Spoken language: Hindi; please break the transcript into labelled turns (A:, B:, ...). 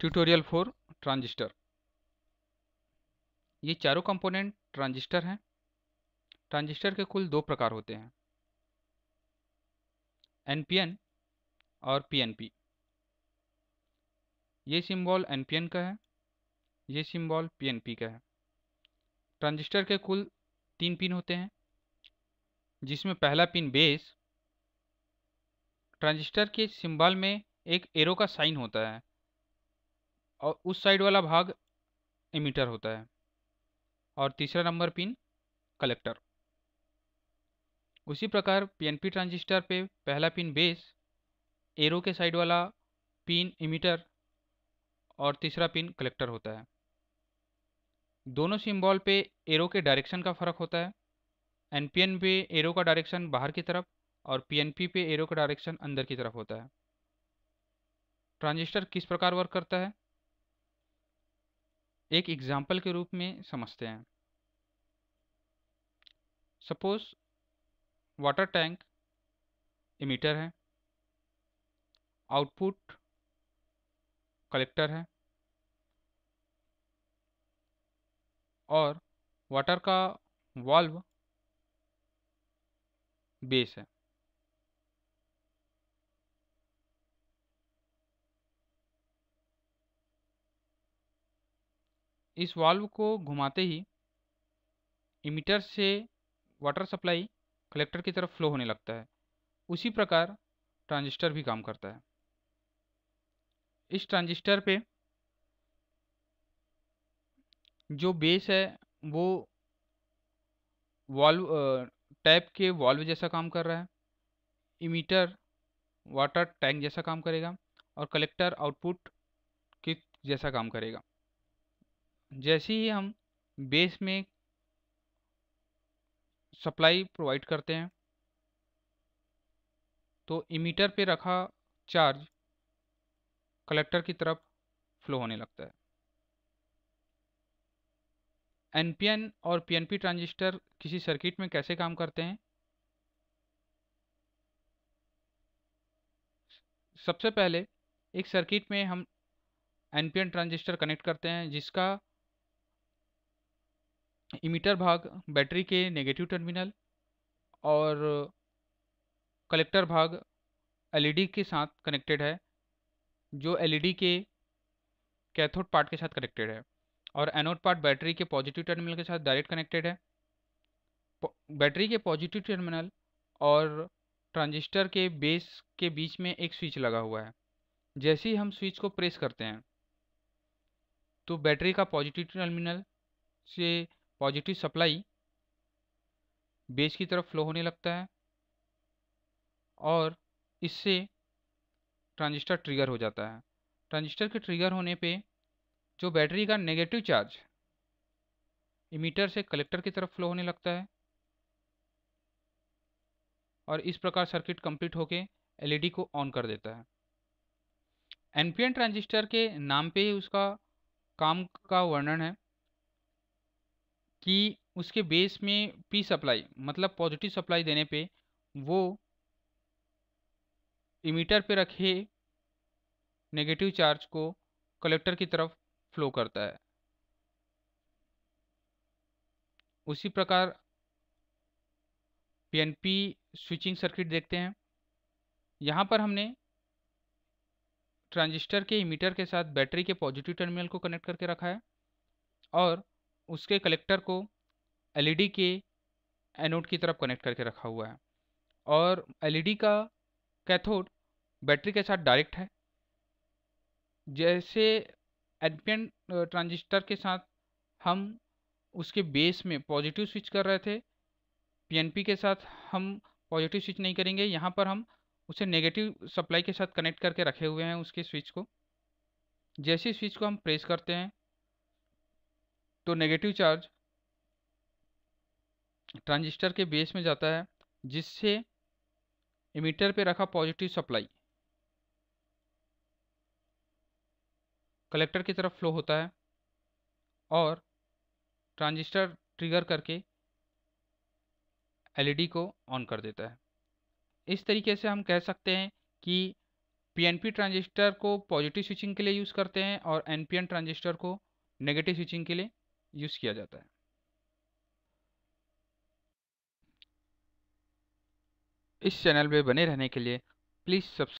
A: ट्यूटोरियल फोर ट्रांजिस्टर ये चारों कंपोनेंट ट्रांजिस्टर हैं ट्रांजिस्टर के कुल दो प्रकार होते हैं एनपीएन और पीएनपी ये सिंबल एनपीएन का है ये सिंबल पीएनपी का है ट्रांजिस्टर के कुल तीन पिन होते हैं जिसमें पहला पिन बेस ट्रांजिस्टर के सिंबल में एक एरो का साइन होता है और उस साइड वाला भाग इमीटर होता है और तीसरा नंबर पिन कलेक्टर उसी प्रकार पीएनपी ट्रांजिस्टर पे पहला पिन बेस एरो के साइड वाला पिन इमीटर और तीसरा पिन कलेक्टर होता है दोनों सिंबल पे एरो के डायरेक्शन का फ़र्क होता है एनपीएन पे एरो का डायरेक्शन बाहर की तरफ और पीएनपी पे एरो का डायरेक्शन अंदर की तरफ होता है ट्रांजिस्टर किस प्रकार वर्क करता है एक एग्जाम्पल के रूप में समझते हैं सपोज वाटर टैंक इमीटर है आउटपुट कलेक्टर है और वाटर का वाल्व बेस है इस वाल्व को घुमाते ही इमीटर से वाटर सप्लाई कलेक्टर की तरफ फ्लो होने लगता है उसी प्रकार ट्रांजिस्टर भी काम करता है इस ट्रांजिस्टर पे जो बेस है वो वाल्व टैप के वाल्व जैसा काम कर रहा है इमीटर वाटर टैंक जैसा काम करेगा और कलेक्टर आउटपुट के जैसा काम करेगा जैसे ही हम बेस में सप्लाई प्रोवाइड करते हैं तो इमीटर पे रखा चार्ज कलेक्टर की तरफ फ्लो होने लगता है एनपीएन और पीएनपी ट्रांजिस्टर किसी सर्किट में कैसे काम करते हैं सबसे पहले एक सर्किट में हम एनपीएन ट्रांजिस्टर कनेक्ट करते हैं जिसका इमीटर भाग बैटरी के नेगेटिव टर्मिनल और कलेक्टर भाग एलईडी के साथ कनेक्टेड है जो एलईडी के कैथोड पार्ट के साथ कनेक्टेड है और एनोड पार्ट बैटरी के पॉजिटिव टर्मिनल के साथ डायरेक्ट कनेक्टेड है बैटरी के पॉजिटिव टर्मिनल और ट्रांजिस्टर के बेस के बीच में एक स्विच लगा हुआ है जैसे ही हम स्विच को प्रेस करते हैं तो बैटरी का पॉजिटिव टर्मिनल से पॉजिटिव सप्लाई बेस की तरफ फ्लो होने लगता है और इससे ट्रांजिस्टर ट्रिगर हो जाता है ट्रांजिस्टर के ट्रिगर होने पे जो बैटरी का नेगेटिव चार्ज इमीटर से कलेक्टर की तरफ फ्लो होने लगता है और इस प्रकार सर्किट कंप्लीट होके एलईडी को ऑन कर देता है एनपीएन ट्रांजिस्टर के नाम पे ही उसका काम का वर्णन है कि उसके बेस में पी सप्लाई मतलब पॉजिटिव सप्लाई देने पे वो इमीटर पे रखे नेगेटिव चार्ज को कलेक्टर की तरफ फ्लो करता है उसी प्रकार पीएनपी स्विचिंग सर्किट देखते हैं यहाँ पर हमने ट्रांजिस्टर के इमीटर के साथ बैटरी के पॉजिटिव टर्मिनल को कनेक्ट करके रखा है और उसके कलेक्टर को एलईडी के एनोड की तरफ कनेक्ट करके रखा हुआ है और एलईडी का कैथोड बैटरी के साथ डायरेक्ट है जैसे एनपीएन ट्रांजिस्टर के साथ हम उसके बेस में पॉजिटिव स्विच कर रहे थे पीएनपी के साथ हम पॉजिटिव स्विच नहीं करेंगे यहाँ पर हम उसे नेगेटिव सप्लाई के साथ कनेक्ट करके रखे हुए हैं उसके स्विच को जैसे स्विच को हम प्रेस करते हैं तो नेगेटिव चार्ज ट्रांजिस्टर के बेस में जाता है जिससे इमीटर पे रखा पॉजिटिव सप्लाई कलेक्टर की तरफ फ्लो होता है और ट्रांजिस्टर ट्रिगर करके एलईडी e को ऑन कर देता है इस तरीके से हम कह सकते हैं कि पीएनपी ट्रांजिस्टर को पॉजिटिव स्विचिंग के लिए यूज़ करते हैं और एनपीएन ट्रांजिस्टर को नेगेटिव स्विचिंग के लिए यूज़ किया जाता है इस चैनल पे बने रहने के लिए प्लीज़ सब्सक्राइब